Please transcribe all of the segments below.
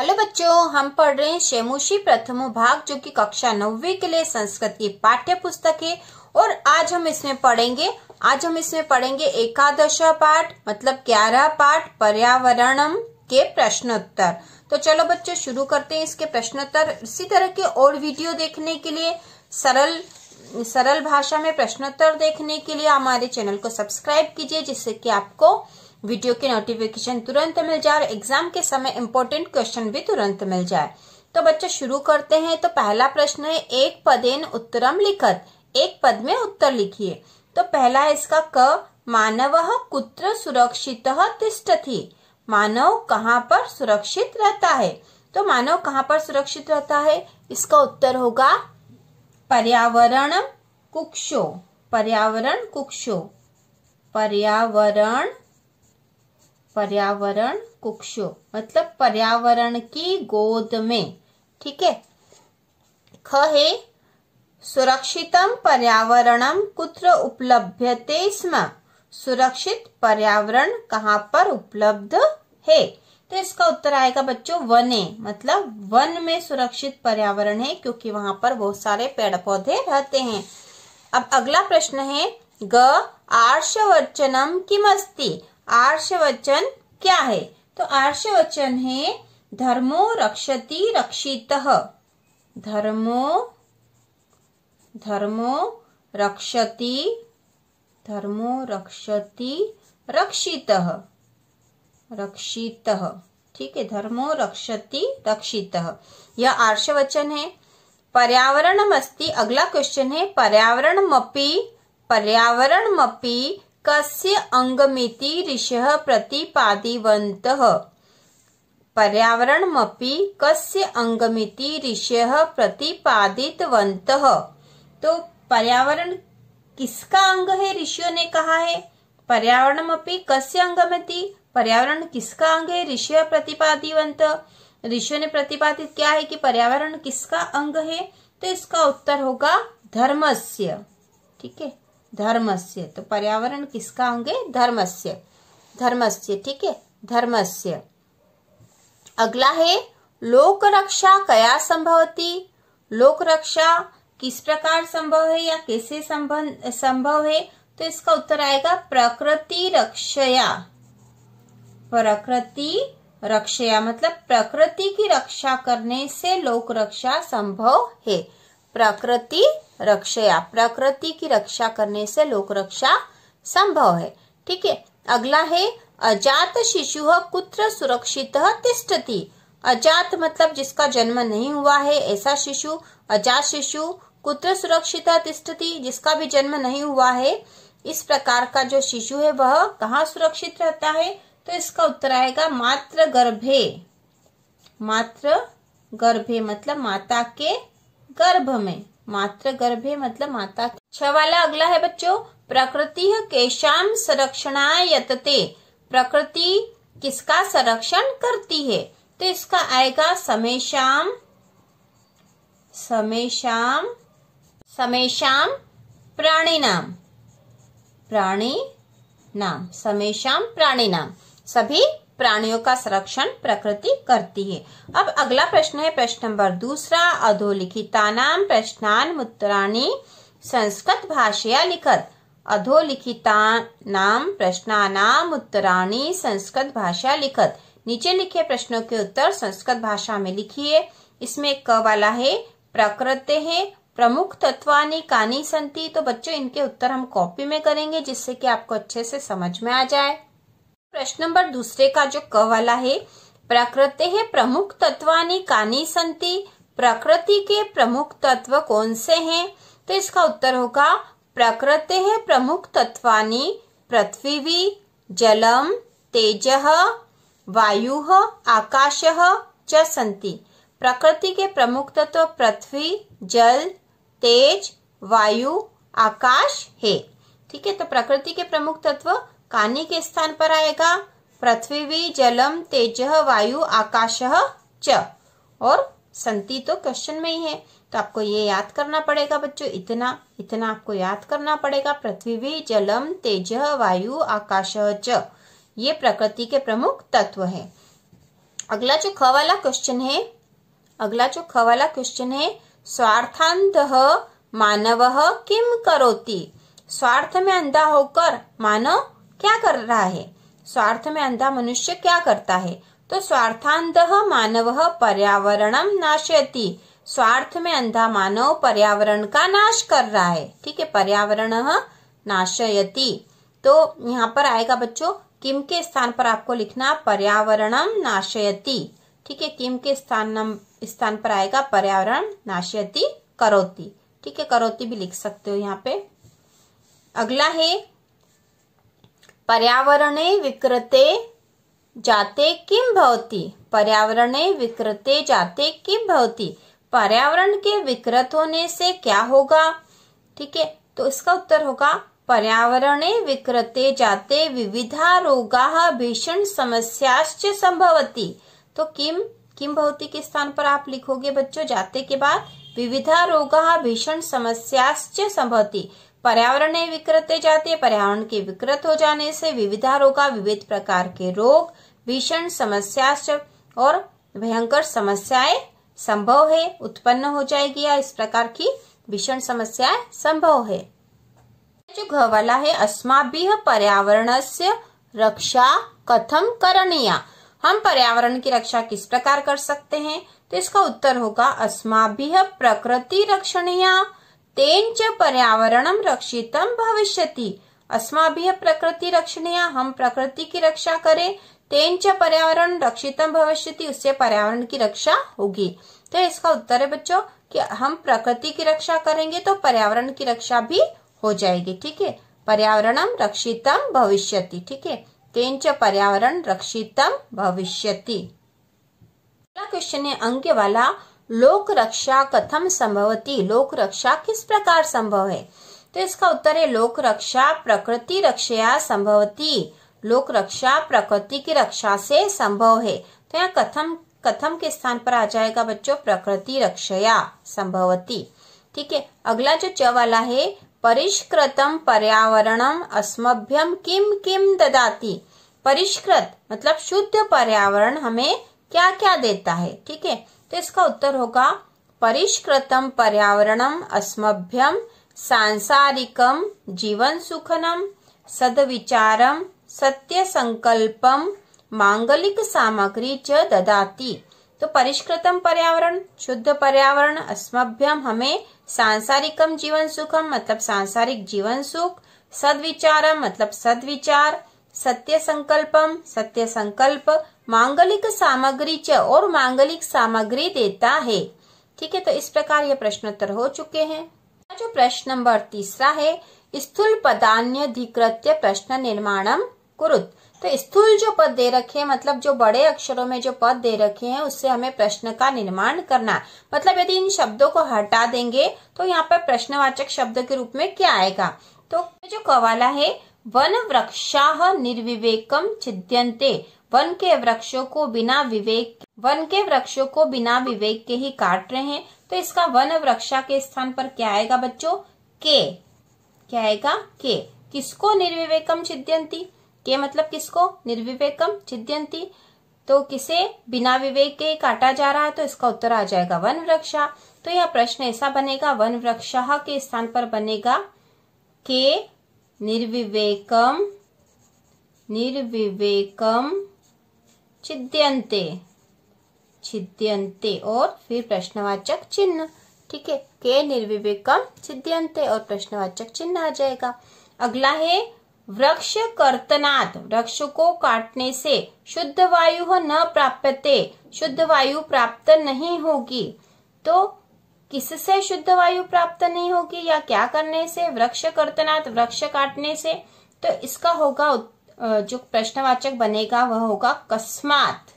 hello बच्चों हम पढ़ रहे हैं शेमुशी प्रथम भाग जो कि कक्षा नब्बे के लिए संस्कृत की पाठ्य पुस्तक है और आज हम इसमें पढ़ेंगे आज हम इसमें पढ़ेंगे एकादश पाठ मतलब ग्यारह पाठ पर्यावरणम के प्रश्नोत्तर तो चलो बच्चों शुरू करते हैं इसके प्रश्नोत्तर इसी तरह के और वीडियो देखने के लिए सरल सरल भाषा में प्रश्नोत्तर देखने के लिए हमारे चैनल को सब्सक्राइब कीजिए जिससे कि आपको वीडियो के नोटिफिकेशन तुरंत मिल जाए और एग्जाम के समय इम्पोर्टेंट क्वेश्चन भी तुरंत मिल जाए तो बच्चों शुरू करते हैं तो पहला प्रश्न है एक पदेन उत्तरम लिखत एक पद में उत्तर लिखिए तो पहला है इसका क मानव कुत्र सुरक्षित थी मानव कहाँ पर सुरक्षित रहता है तो मानव कहाँ पर सुरक्षित रहता है इसका उत्तर होगा पर्यावरण कुक्षो पर्यावरण कुक्षो पर्यावरण पर्यावरण कुक्षो मतलब पर्यावरण की गोद में ठीक है ख है सुरक्षितम पर्यावरणम कुत्र उपलभ्यते स्म सुरक्षित पर्यावरण कहाँ पर उपलब्ध है तो इसका उत्तर आएगा बच्चों है मतलब वन में सुरक्षित पर्यावरण है क्योंकि वहां पर बहुत सारे पेड़ पौधे रहते हैं अब अगला प्रश्न है ग आर्षवर्चनम किमस्ती आर्ष वचन क्या है तो आर्ष वचन है धर्मो रक्षति रक्षित धर्मो धर्मो रक्षति धर्मो रक्षति रक्षित रक्षित ठीक है धर्मो रक्षति रक्षित यह आर्ष वचन है पर्यावरण मस्ती अगला क्वेश्चन है पर्यावरण पर्यावरण मपी कस्य अंगमिति ऋषः पर्यावरण पर्यावरणमपि कस्य अंगमिति ऋषः प्रतिपादितवन्तः तो पर्यावरण किसका अंग है ऋषियों ने कहा है पर्यावरणमपि कस्य अंगमिति पर्यावरण किसका अंग है ऋषि प्रतिपादिवंत ऋषियों ने प्रतिपादित किया है कि पर्यावरण किसका अंग है तो इसका उत्तर होगा धर्मस्य ठीक है धर्मस्य तो पर्यावरण किसका होंगे धर्मस्य धर्मस्य ठीक है धर्मस्य अगला है लोक रक्षा कया संभवती लोक रक्षा किस प्रकार संभव है या कैसे संभव संभव है तो इसका उत्तर आएगा प्रकृति रक्षया प्रकृति रक्षया मतलब प्रकृति की रक्षा करने से लोक रक्षा संभव है प्रकृति रक्षया प्रकृति की रक्षा करने से लोक रक्षा संभव है ठीक है अगला है अजात शिशु कुत्र सुरक्षित तिष्ठति अजात मतलब जिसका जन्म नहीं हुआ है ऐसा शिशु अजात शिशु कुत्र सुरक्षित तिष्ठति जिसका भी जन्म नहीं हुआ है इस प्रकार का जो शिशु है वह कहाँ सुरक्षित रहता है तो इसका उत्तर आएगा मात्र गर्भे मात्र गर्भे मतलब माता के गर्भ में मात्र गर्भ है मतलब माता छ वाला अगला है बच्चों प्रकृति केशाम संरक्षणाय यतते प्रकृति किसका संरक्षण करती है तो इसका आएगा समय समय श्याम समय श्याम प्राणी नाम प्राणी नाम समय प्राणी नाम सभी प्राणियों का संरक्षण प्रकृति करती है अब अगला प्रश्न है प्रश्न नंबर दूसरा अधोलिखिता नाम प्रश्नान मुत्राणी संस्कृत भाषया लिखत नाम प्रश्नानाम उत्तराणी संस्कृत भाषा लिखत नीचे लिखे प्रश्नों के उत्तर संस्कृत भाषा में लिखिए इसमें क वाला है प्रकृति है प्रमुख तत्वानी कानी संति तो बच्चों इनके उत्तर हम कॉपी में करेंगे जिससे कि आपको अच्छे से समझ में आ जाए नंबर दूसरे का जो क वाला है प्रकृति है प्रमुख तत्वानी कानी संति प्रकृति के प्रमुख तत्व कौन से हैं तो इसका उत्तर होगा प्रकृति है प्रमुख तत्वानी पृथ्वी जलम तेज वायु आकाश च संति प्रकृति के प्रमुख तत्व पृथ्वी जल तेज वायु आकाश है ठीक है तो प्रकृति के प्रमुख तत्व कानी के स्थान पर आएगा पृथ्वी जलम तेज वायु आकाश च और संति तो क्वेश्चन में ही है तो आपको ये याद करना पड़ेगा बच्चों इतना इतना आपको याद करना पड़ेगा पृथ्वी जलम तेज वायु आकाश च ये प्रकृति के प्रमुख तत्व है अगला जो ख वाला क्वेश्चन है अगला जो ख वाला क्वेश्चन है स्वार्थांध मानव किम करोति स्वार्थ में अंधा होकर मानव क्या कर रहा है स्वार्थ में अंधा मनुष्य क्या करता है तो स्वार्थांध मानव पर्यावरणम नाशयति स्वार्थ में अंधा मानव पर्यावरण का नाश कर रहा है ठीक है पर्यावरण नाशयति तो यहाँ पर आएगा बच्चों किम के स्थान पर आपको लिखना पर्यावरणम नाशयति ठीक है किम के स्थान स्थान पर आएगा पर्यावरण नाशयति करोती ठीक है करोती भी लिख सकते हो यहाँ पे अगला है पर्यावरणे विकृते जाते किम भवती पर्यावरणे विक्रते जाते किम भवती पर्यावरण के विकृत होने से क्या होगा ठीक है तो इसका उत्तर होगा पर्यावरणे विक्रते जाते विविधा रोगा भीषण समस्याश्च संभवती तो किम किम भवती के स्थान पर आप लिखोगे बच्चों जाते के बाद विविधा रोगा भीषण समस्याश्च संभवती पर्यावरण विकृत जाते पर्यावरण के विकृत हो जाने से विविधा रोग विविध प्रकार के रोग भीषण समस्या और भयंकर समस्याएं संभव है उत्पन्न हो जाएगी या इस प्रकार की भीषण समस्याएं संभव है जो घ वाला है अस्माभि पर्यावरण से रक्षा कथम करणीय हम पर्यावरण की रक्षा किस प्रकार कर सकते हैं तो इसका उत्तर होगा अस्माभि प्रकृति रक्षणिया तेन च पर्यावरणम रक्षितम भविष्यति अस्माभि प्रकृति रक्षणीय हम प्रकृति की रक्षा करें तेन च पर्यावरण रक्षितम भविष्यति उससे पर्यावरण की रक्षा होगी तो इसका उत्तर है बच्चों कि हम प्रकृति की रक्षा करेंगे तो पर्यावरण की रक्षा भी हो जाएगी ठीक है पर्यावरणम रक्षितम भविष्यति ठीक है तेन च पर्यावरण रक्षितम भविष्यति क्वेश्चन है अंक वाला लोक रक्षा कथम संभवती लोक रक्षा किस प्रकार संभव है तो इसका उत्तर है लोक रक्षा प्रकृति रक्षा संभवती लोक रक्षा प्रकृति की रक्षा से संभव है तो यहाँ कथम कथम के स्थान पर आ जाएगा बच्चों प्रकृति रक्षया संभवती ठीक है अगला जो च वाला है परिष्कृतम पर्यावरणम अस्मभ्यम किम किम ददाती परिष्कृत मतलब शुद्ध पर्यावरण हमें क्या क्या देता है ठीक है तो इसका उत्तर होगा परिष्कृतम पर्यावरणम अस्मभ्यम सांसारिकम जीवन सुखनम सदविचारम सत्य संकल्पम मांगलिक सामग्री च ददाती तो परिष्कृतम पर्यावरण शुद्ध पर्यावरण अस्मभ्यम हमें सांसारिकम जीवन सुखम मतलब सांसारिक जीवन सुख सदविचारम मतलब सदविचार सत्य संकल्पम सत्य संकल्प मांगलिक सामग्री च और मांगलिक सामग्री देता है ठीक है तो इस प्रकार ये प्रश्नोत्तर हो चुके हैं जो प्रश्न नंबर तीसरा है स्थूल पदान्यधिकृत्य प्रश्न निर्माणम कुरुत तो स्थूल जो पद दे रखे हैं मतलब जो बड़े अक्षरों में जो पद दे रखे हैं उससे हमें प्रश्न का निर्माण करना मतलब यदि इन शब्दों को हटा देंगे तो यहाँ पर प्रश्नवाचक शब्द के रूप में क्या आएगा तो जो कवाला है वन वृक्षा निर्विवेकम छिद्यंते वन के वृक्षों को बिना विवेक वन के वृक्षों को बिना विवेक के ही काट रहे हैं तो इसका वन वृक्षा के स्थान पर क्या आएगा बच्चों के क्या आएगा के किसको निर्विवेकम छिद्यंती के मतलब किसको निर्विवेकम छिद्यंती तो किसे बिना विवेक के काटा जा रहा है तो इसका उत्तर आ जाएगा वन वृक्षा तो यह प्रश्न ऐसा बनेगा वन वृक्षा के स्थान पर बनेगा के निर्विवेकम निर्विवेकम छिद्यंते छिद्यंते और फिर प्रश्नवाचक चिन्ह ठीक है के निर्विवेकम छिद्यंते और प्रश्नवाचक चिन्ह आ जाएगा अगला है वृक्ष कर्तनात् वृक्ष को काटने से शुद्ध वायु न प्राप्यते शुद्ध वायु प्राप्त नहीं होगी तो किससे शुद्ध वायु प्राप्त नहीं होगी या क्या करने से वृक्ष कर्तनात् वृक्ष काटने से तो इसका होगा जो प्रश्नवाचक बनेगा वह होगा कस्मात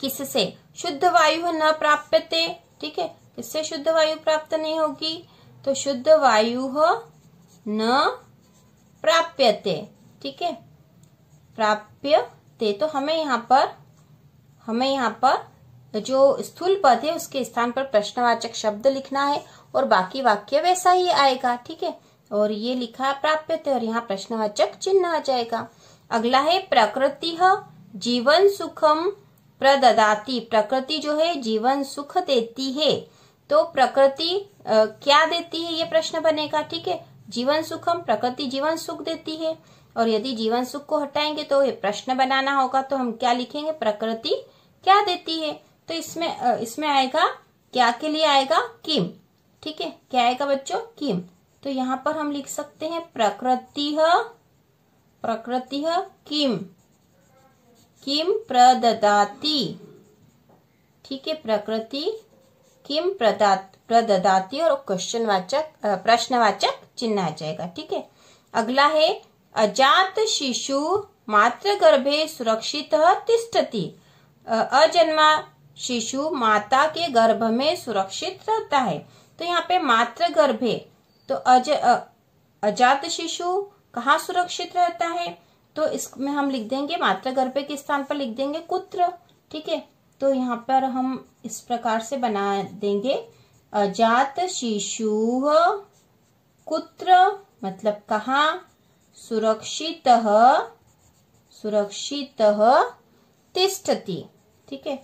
किससे शुद्ध वायु न प्राप्यते ठीक है किससे शुद्ध वायु प्राप्त नहीं होगी तो शुद्ध वायु न प्राप्यते ठीक है प्राप्य ते तो हमें यहाँ पर हमें यहाँ पर जो स्थूल पद है उसके स्थान पर प्रश्नवाचक शब्द लिखना है और बाकी वाक्य वैसा ही आएगा ठीक है और ये लिखा प्राप्यते और यहाँ प्रश्नवाचक चिन्ह आ जाएगा अगला है प्रकृति जीवन सुखम प्रददाती प्रकृति जो है जीवन सुख देती है तो प्रकृति क्या देती है ये प्रश्न बनेगा ठीक है जीवन सुखम प्रकृति जीवन सुख देती है और यदि जीवन सुख को हटाएंगे तो ये प्रश्न बनाना होगा तो हम क्या लिखेंगे प्रकृति क्या देती है तो इसमें इसमें आएगा क्या के लिए आएगा किम ठीक है क्या आएगा बच्चों किम तो यहाँ पर हम लिख सकते हैं प्रकृति प्रकृति किम किम प्रददाती ठीक है प्रकृति किम प्रदा प्रदाती और क्वेश्चन वाचक प्रश्नवाचक चिन्ह आ जाएगा ठीक है अगला है अजात शिशु मात्र गर्भे सुरक्षित तिष्ठति अजन्मा शिशु माता के गर्भ में सुरक्षित रहता है तो यहाँ पे मात्र गर्भे तो अज अजात शिशु कहाँ सुरक्षित रहता है तो इसमें हम लिख देंगे मात्र गर्भ के स्थान पर लिख देंगे कुत्र ठीक है तो यहाँ पर हम इस प्रकार से बना देंगे अजात शिशु कुत्र मतलब कहा सुरक्षित सुरक्षित तिष्ठति ठीक है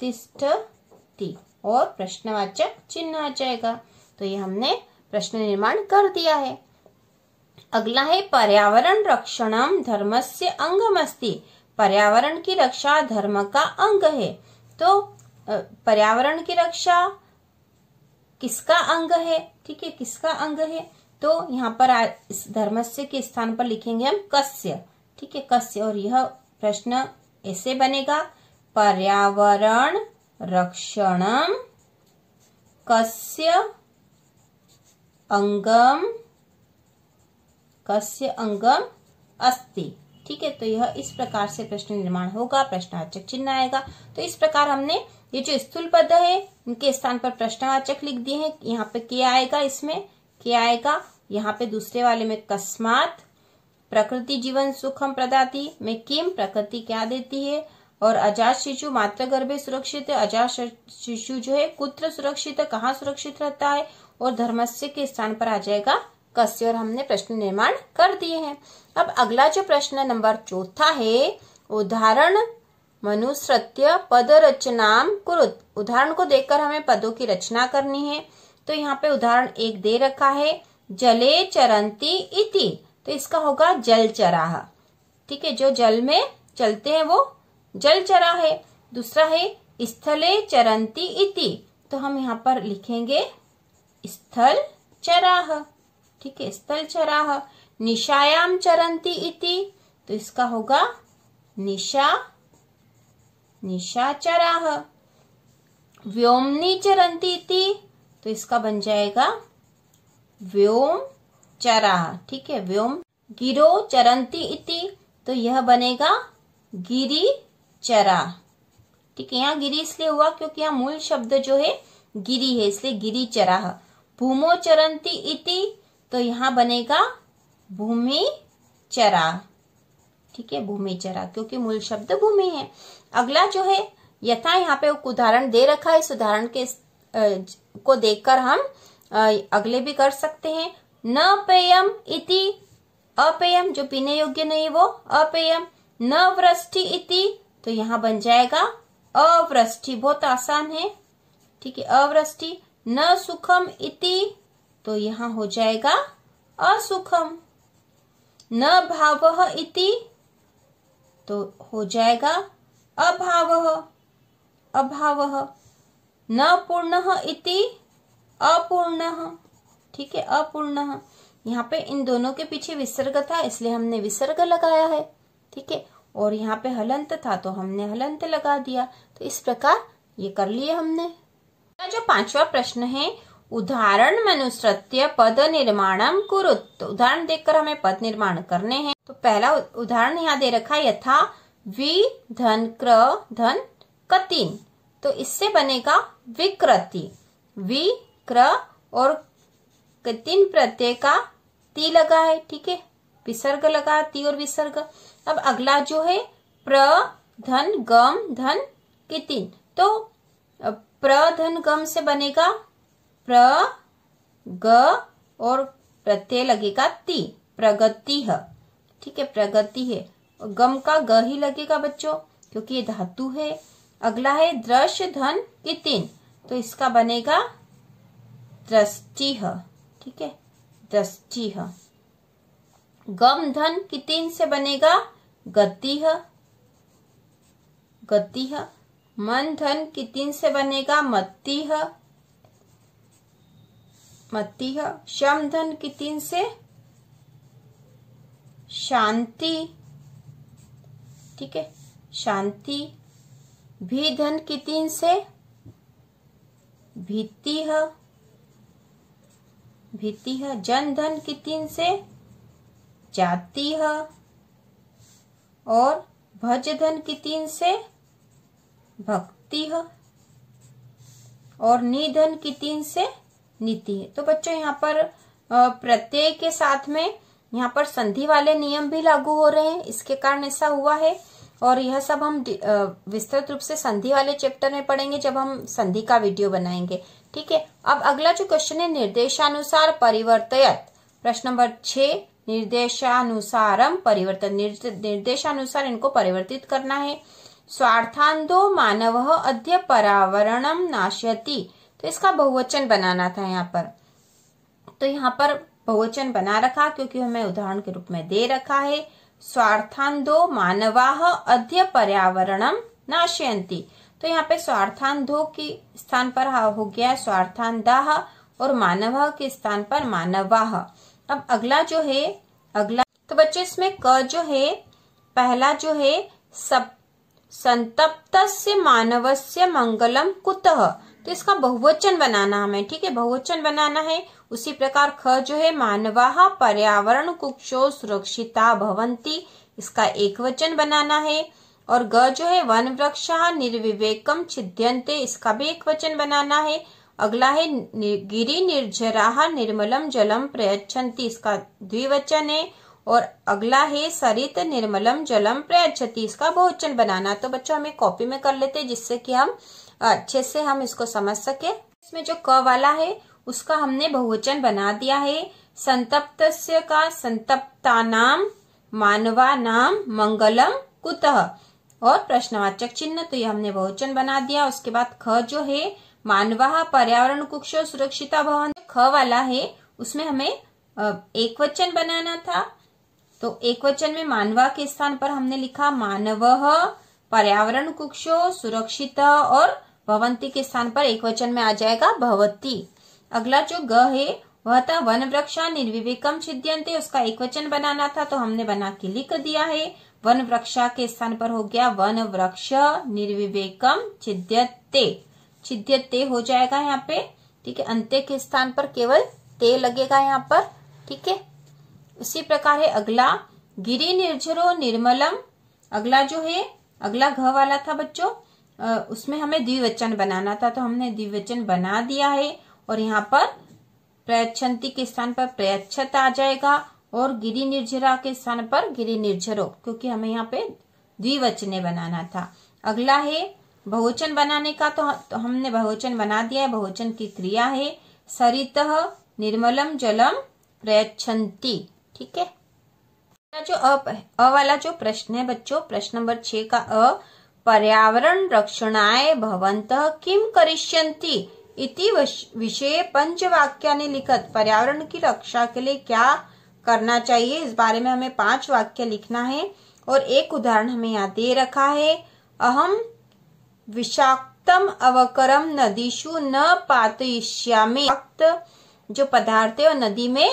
तिष्ठति और प्रश्नवाचक चिन्ह आ जाएगा तो ये हमने प्रश्न निर्माण कर दिया है अगला है पर्यावरण रक्षणम धर्म से अंगम पर्यावरण की रक्षा धर्म का अंग है तो पर्यावरण की रक्षा किसका अंग है ठीक है किसका अंग है तो यहाँ पर इस धर्मस्य के स्थान पर लिखेंगे हम कस्य ठीक है कस्य और यह प्रश्न ऐसे बनेगा पर्यावरण रक्षणम कस्य अंगम कस्य अंगम अस्ति ठीक है तो यह इस प्रकार से प्रश्न निर्माण होगा प्रश्नवाचक चिन्ह आएगा तो इस प्रकार हमने ये जो स्थूल पद है इनके स्थान पर प्रश्नवाचक लिख दिए हैं यहाँ पे क्या आएगा इसमें क्या आएगा यहाँ पे दूसरे वाले में कस्मात प्रकृति जीवन सुखम प्रदाति में किम प्रकृति क्या देती है और अजात शिशु मात्र गर्भे सुरक्षित है अजात शिशु जो है कुत्र सुरक्षित है कहाँ सुरक्षित रहता है और धर्मस्य के स्थान पर आ जाएगा कस्य और हमने प्रश्न निर्माण कर दिए हैं अब अगला जो प्रश्न नंबर चौथा है उदाहरण मनुसृत्य पद रचना कुरुत उदाहरण को देखकर हमें पदों की रचना करनी है तो यहाँ पे उदाहरण एक दे रखा है जले चरंती इति तो इसका होगा जल चराह ठीक है जो जल में चलते हैं वो जल चरा है दूसरा है स्थले चरंती इति तो हम यहाँ पर लिखेंगे स्थल चराह ठीक है स्थल चराह निशायाम चरंती इति तो इसका होगा निशा निशा चराह व्योमनी चरंती इति तो इसका बन जाएगा व्योम चराह ठीक है व्योम गिरो चरंती इति तो यह बनेगा गिरी चरा ठीक है यहाँ गिरी इसलिए हुआ क्योंकि यहाँ मूल शब्द जो है गिरी है इसलिए गिरी चराह भूमो चरंती इति तो यहाँ बनेगा भूमि चरा ठीक है भूमि चरा क्योंकि मूल शब्द भूमि है अगला जो है यथा यहाँ पे उदाहरण दे रखा है इस उदाहरण के को देखकर हम अगले भी कर सकते हैं न पेयम इति अपेयम जो पीने योग्य नहीं वो अपेयम न वृष्टि इति तो यहाँ बन जाएगा अवृष्टि बहुत आसान है ठीक है अवृष्टि न सुखम इति तो यहाँ हो जाएगा असुखम न भाव इति तो हो जाएगा अभाव अभाव न पूर्ण इति अपूर्ण ठीक है अपूर्ण यहाँ पे इन दोनों के पीछे विसर्ग था इसलिए हमने विसर्ग लगाया है ठीक है और यहाँ पे हलंत था तो हमने हलंत लगा दिया तो इस प्रकार ये कर लिए हमने जो पांचवा प्रश्न है उदाहरण मनुसृत्य पद निर्माणम कुरु तो उदाहरण देखकर हमें पद निर्माण करने हैं तो पहला उदाहरण यहाँ दे रखा है यथा वि धन क्र धन कतिन तो इससे बनेगा विकृति वि क्र और कतिन प्रत्यय का ती लगा है ठीक है विसर्ग लगा ती और विसर्ग अब अगला जो है प्र धन गम धन कितिन तो प्रधन गम से बनेगा प्र ग और प्रत्यय लगेगा ती प्रगति है ठीक है प्रगति है गम का ग ही लगेगा बच्चों क्योंकि ये धातु है अगला है दृश धन इतिन तो इसका बनेगा दृष्टि ठीक है दृष्टि गम धन कितिन से बनेगा गति गति मन धन कितिन से बनेगा मत्ती है मत्ती है शम धन कितिन से शांति ठीक है शांति भी धन कितिन से भीति है भीति है जन धन कितिन से जाति है और भज धन कितिन से भक्ति और निधन की तीन से नीति है तो बच्चों यहाँ पर प्रत्यय के साथ में यहाँ पर संधि वाले नियम भी लागू हो रहे हैं इसके कारण ऐसा हुआ है और यह सब हम विस्तृत रूप से संधि वाले चैप्टर में पढ़ेंगे जब हम संधि का वीडियो बनाएंगे ठीक है अब अगला जो क्वेश्चन है निर्देशानुसार परिवर्तयत प्रश्न नंबर छह निर्देशानुसारम परिवर्तन निर्देशानुसार इनको परिवर्तित करना है स्वार्थान्दो मानव अद्य पर्यावरणम नाश्यति तो इसका बहुवचन बनाना था यहाँ पर तो यहाँ पर बहुवचन बना रखा क्योंकि हमें उदाहरण के रूप में दे रखा है स्वार्थान्दो मानवाह अद्य पर्यावरणम नाशयंती तो यहाँ पे स्वार्थान्धो के स्थान पर हो गया स्वार्थांधाह और मानव के स्थान पर मानवाह अब अगला जो है अगला तो बच्चे इसमें क जो है पहला जो है सब मानव मानवस्य मंगलम कुतः तो इसका बहुवचन बनाना हमें ठीक है बहुवचन बनाना है उसी प्रकार ख जो है मानवा पर्यावरण कुक्षो सुरक्षिता भवंती इसका एक वचन बनाना है और ग जो है वन वृक्ष निर्विवेकम छिद्यंते इसका भी एक वचन बनाना है अगला है गिरी निर्जरा निर्मलम जलम प्रयचंती इसका द्विवचन है और अगला है सरित निर्मलम जलम प्रयच्छति इसका बहुवचन बनाना तो बच्चों हमें कॉपी में कर लेते हैं जिससे कि हम अच्छे से हम इसको समझ सके इसमें जो क वाला है उसका हमने बहुवचन बना दिया है संतप्त का संतप्ता नाम मानवा नाम मंगलम कुतः और प्रश्नवाचक चिन्ह तो ये हमने बहुवचन बना दिया उसके बाद ख जो है मानवा पर्यावरण कुक्ष सुरक्षिता भवन ख वाला है उसमें हमें एक वचन बनाना था तो एक वचन में मानवा के स्थान पर हमने लिखा मानव पर्यावरण कुक्षो सुरक्षित और भवंती के स्थान पर एक वचन में आ जाएगा भवती अगला जो ग है वह था वन वृक्षा निर्विवेकम छिद्यंते उसका एक वचन बनाना था तो हमने बना के लिख दिया है वन वृक्षा के स्थान पर हो गया वन वृक्ष निर्विवेकम छिद्यते छिद्यते हो जाएगा यहाँ पे ठीक है अंत्य के स्थान पर केवल ते लगेगा यहाँ पर ठीक है उसी प्रकार है अगला गिरी निर्झरो निर्मलम अगला जो है अगला घ वाला था बच्चों उसमें हमें द्विवचन बनाना था तो हमने द्विवचन बना दिया है और यहाँ पर प्रयच्छंती के स्थान पर प्रयच्छत आ जाएगा और गिरी निर्झरा के स्थान पर गिरी निर्झरो क्योंकि हमें यहाँ पे द्विवचने बनाना था अगला है बहुवचन बनाने का तो, तो हमने बहुवचन बना दिया है बहुवचन की क्रिया है सरित निर्मलम जलम प्रयच्छंती ठीक है जो अ अ वाला जो प्रश्न है बच्चों प्रश्न नंबर छह का अ पर्यावरण रक्षणाए भवंत किम करिष्यंती इति विषय पंचवाक्या ने लिखत पर्यावरण की रक्षा के लिए क्या करना चाहिए इस बारे में हमें पांच वाक्य लिखना है और एक उदाहरण हमें यहाँ दे रखा है अहम विषाक्तम अवकरम नदीशु न पातयिष्यामि जो पदार्थ है वो नदी में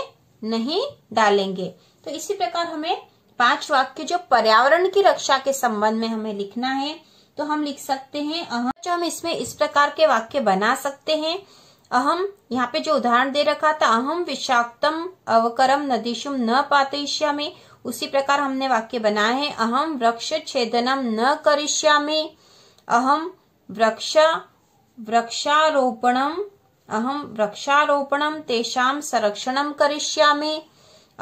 नहीं डालेंगे तो इसी प्रकार हमें पांच वाक्य जो पर्यावरण की रक्षा के संबंध में हमें लिखना है तो हम लिख सकते हैं अहम जो हम इसमें इस प्रकार के वाक्य बना सकते हैं अहम यहाँ पे जो उदाहरण दे रखा था अहम विषाक्तम अवकरम नदीशुम न में उसी प्रकार हमने वाक्य बनाया है अहम वृक्ष छेदनम न में अहम वृक्ष वृक्षारोपणम अहम वृक्षारोपण तेषां संरक्षण करिष्यामि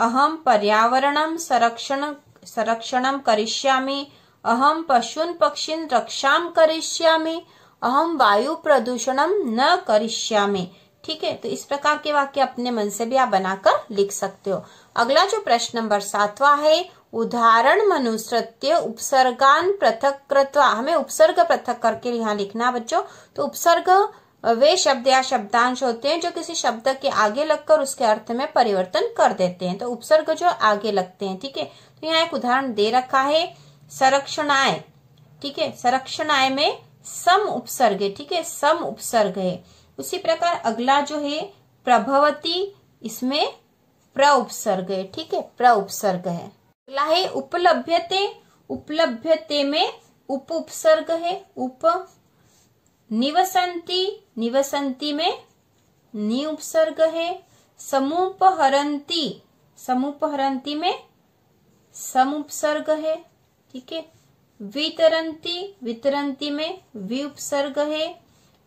अहम पर्यावरण संरक्षण संरक्षण करिष्यामि अहम पशून् पक्षी रक्षा करिष्यामि अहम वायु प्रदूषण न करिष्यामि ठीक है तो इस प्रकार के वाक्य अपने मन से भी आप बनाकर लिख सकते हो अगला जो प्रश्न नंबर सातवा है उदाहरण मनुसृत्य उपसर्गान पृथक कृत्वा हमें उपसर्ग पृथक करके यहाँ लिखना बच्चों तो उपसर्ग वे शब्द या शब्दांश होते हैं जो किसी शब्द के आगे लगकर उसके अर्थ में परिवर्तन कर देते हैं तो उपसर्ग जो आगे लगते हैं ठीक है तो यहाँ एक उदाहरण दे रखा है संरक्षणाय ठीक है संरक्षणाय में सम उपसर्ग है ठीक है सम उपसर्ग है उसी प्रकार अगला जो है प्रभवती इसमें प्र उपसर्ग है ठीक है प्र उपसर्ग है अगला है उपलभ्यते उपलभ्यते में उप उपसर्ग है उप निवसंती निवसंती में नी उपसर्ग है समूपहरंती समूपहरंती में सम उपसर्ग है ठीक है वितरंती वितरंती में वि उपसर्ग है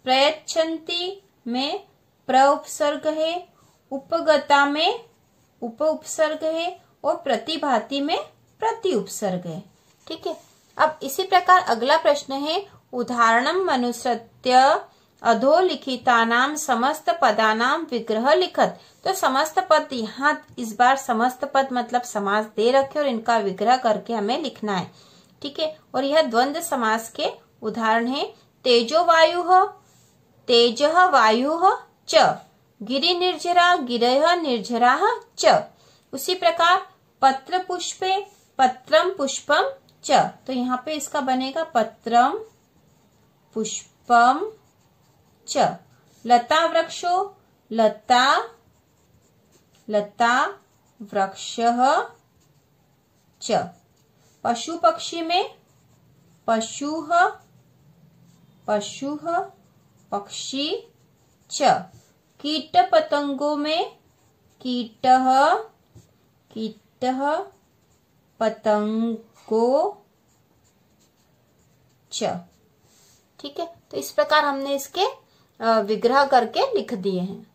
प्रयच्छन्ति में प्र उपसर्ग है उपगता में उप उपसर्ग है और प्रतिभाति में प्रति उपसर्ग है ठीक है अब इसी प्रकार अगला प्रश्न है उदाहरणं मनुसृत्य नाम समस्त नाम विग्रह लिखत तो समस्त पद यहाँ इस बार समस्त पद मतलब समास दे रखे और इनका विग्रह करके हमें लिखना है ठीक है और यह द्वंद्व समास के उदाहरण है तेजो वायु तेज वायु च गिरि निर्जरा गिरह निर्जरा च उसी प्रकार पत्र पुष्पे पत्रम पुष्पम च तो यहाँ पे इसका बनेगा पत्रम पुष्पम च लता वृक्षो लता लता वृक्ष च पशु पक्षी में पशु पशु पक्षी च कीट पतंगों में कीट कीट पतंगो च ठीक है तो इस प्रकार हमने इसके विग्रह करके लिख दिए हैं